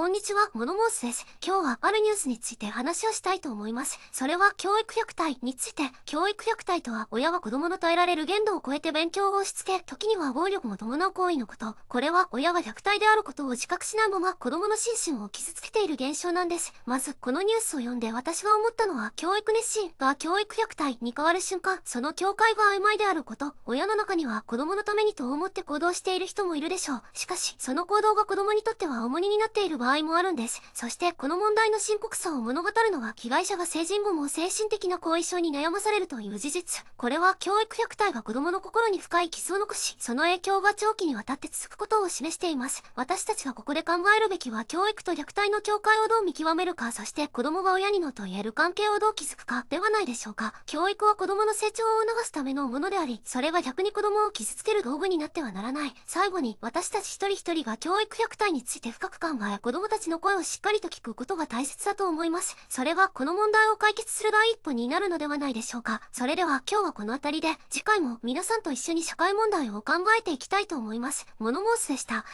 こんにちは、モノモースです。今日はあるニュースについて話をしたいと思います。それは教育虐待について、教育虐待とは親は子供の耐えられる限度を超えて勉強を押し付け、時には暴力も伴う行為のこと。これは親が虐待であることを自覚しないまま子供の心身を傷つけている現象なんです。まず、このニュースを読んで私が思ったのは、教育熱心が教育虐待に変わる瞬間、その境界が曖昧であること。親の中には子供のためにと思って行動している人もいるでしょう。しかし、その行動が子供にとっては重荷になっている場合場合もあるんです。そしてこの問題の深刻さを物語るのは被害者が成人後も精神的な後遺症に悩まされるという事実。これは教育虐待が子供の心に深い傷を残し、その影響が長期にわたって続くことを示しています。私たちがここで考えるべきは教育と虐待の境界をどう見極めるか、そして子供が親にのと言える関係をどう築くかではないでしょうか。教育は子供の成長を促すためのものであり、それは逆に子供を傷つける道具になってはならない。最後に私たち一人一人が教育虐待について深く考え、子供供たちの声をしっかりと聞くことが大切だと思います。それはこの問題を解決する第一歩になるのではないでしょうか。それでは今日はこの辺りで、次回も皆さんと一緒に社会問題を考えていきたいと思います。モノモースでした。